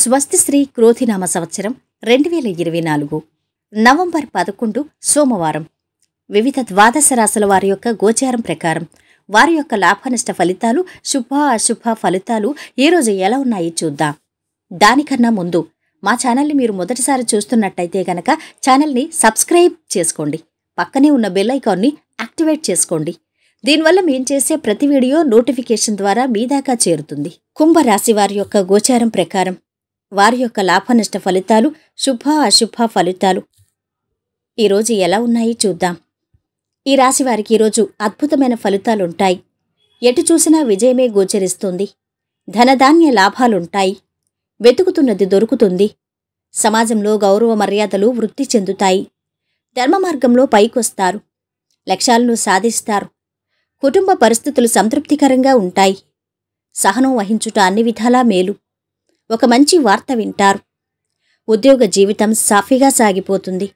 స్వస్తిశ్రీ క్రోధినామ సంవత్సరం రెండు వేల ఇరవై నాలుగు నవంబర్ పదకొండు సోమవారం వివిధ ద్వాదశ రాశుల వారి యొక్క గోచారం ప్రకారం వారి యొక్క లాభనష్ట ఫలితాలు శుభ అశుభ ఫలితాలు ఈరోజు ఎలా ఉన్నాయి చూద్దాం దానికన్నా ముందు మా ఛానల్ని మీరు మొదటిసారి చూస్తున్నట్టయితే గనక ఛానల్ని సబ్స్క్రైబ్ చేసుకోండి పక్కనే ఉన్న బెల్ ఐకాన్ని యాక్టివేట్ చేసుకోండి దీనివల్ల మేం చేసే ప్రతి వీడియో నోటిఫికేషన్ ద్వారా మీ దాకా చేరుతుంది కుంభరాశి వారి యొక్క గోచారం ప్రకారం వారి యొక్క లాభనష్ట ఫలితాలు శుభ అశుభ ఫలితాలు ఈరోజు ఎలా ఉన్నాయి చూద్దాం ఈ రాశి వారికి ఈరోజు అద్భుతమైన ఫలితాలుంటాయి ఎటు చూసినా విజయమే గోచరిస్తుంది ధనధాన్య లాభాలుంటాయి వెతుకుతున్నది దొరుకుతుంది సమాజంలో గౌరవ మర్యాదలు వృద్ధి చెందుతాయి ధర్మ మార్గంలో పైకొస్తారు లక్ష్యాలను సాధిస్తారు కుటుంబ పరిస్థితులు సంతృప్తికరంగా ఉంటాయి సహనం వహించుట అన్ని విధాలా మేలు ఒక మంచి వార్త వింటారు ఉద్యోగ జీవితం సాఫీగా సాగిపోతుంది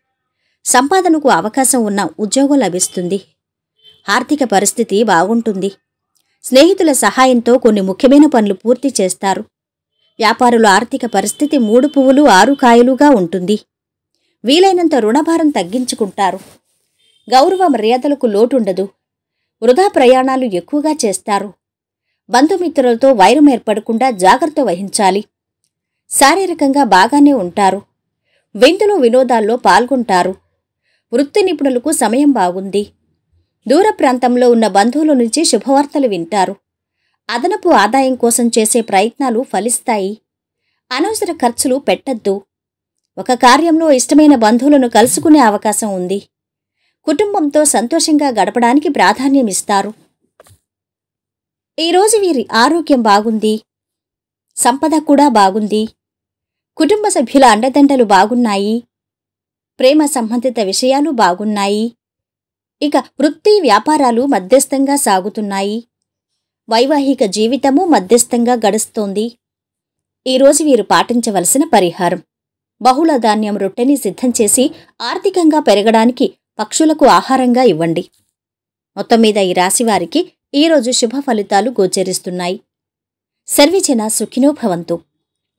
సంపాదనకు అవకాశం ఉన్న ఉద్యోగం లభిస్తుంది ఆర్థిక పరిస్థితి బాగుంటుంది స్నేహితుల సహాయంతో కొన్ని ముఖ్యమైన పనులు పూర్తి చేస్తారు వ్యాపారుల ఆర్థిక పరిస్థితి మూడు పువ్వులు ఆరు కాయలుగా ఉంటుంది వీలైనంత రుణభారం తగ్గించుకుంటారు గౌరవ మర్యాదలకు లోటుండదు వృధా ప్రయాణాలు ఎక్కువగా చేస్తారు బంధుమిత్రులతో వైరం ఏర్పడకుండా జాగ్రత్త వహించాలి శారీరకంగా బాగానే ఉంటారు విందులు వినోదాల్లో పాల్గొంటారు వృత్తి నిపుణులకు సమయం బాగుంది దూర ప్రాంతంలో ఉన్న బంధువుల నుంచి శుభవార్తలు వింటారు అదనపు ఆదాయం కోసం చేసే ప్రయత్నాలు ఫలిస్తాయి అనవసర ఖర్చులు పెట్టద్దు ఒక కార్యంలో ఇష్టమైన బంధువులను కలుసుకునే అవకాశం ఉంది కుటుంబంతో సంతోషంగా గడపడానికి ప్రాధాన్యం ఇస్తారు ఈరోజు వీరి ఆరోగ్యం బాగుంది సంపద కూడా బాగుంది కుటుంబ సభ్యుల అండదండలు బాగున్నాయి ప్రేమ సంబంధిత విషయాలు బాగున్నాయి ఇక వృత్తి వ్యాపారాలు మధ్యస్థంగా సాగుతున్నాయి వైవాహిక జీవితము మధ్యస్థంగా గడుస్తోంది ఈరోజు వీరు పాటించవలసిన పరిహారం బహుళ ధాన్యం రొట్టెని సిద్ధం చేసి ఆర్థికంగా పెరగడానికి పక్షులకు ఆహారంగా ఇవ్వండి మొత్తం మీద ఈ రాశివారికి ఈరోజు శుభ ఫలితాలు గోచరిస్తున్నాయి సర్వీజన సుఖినోభవంతు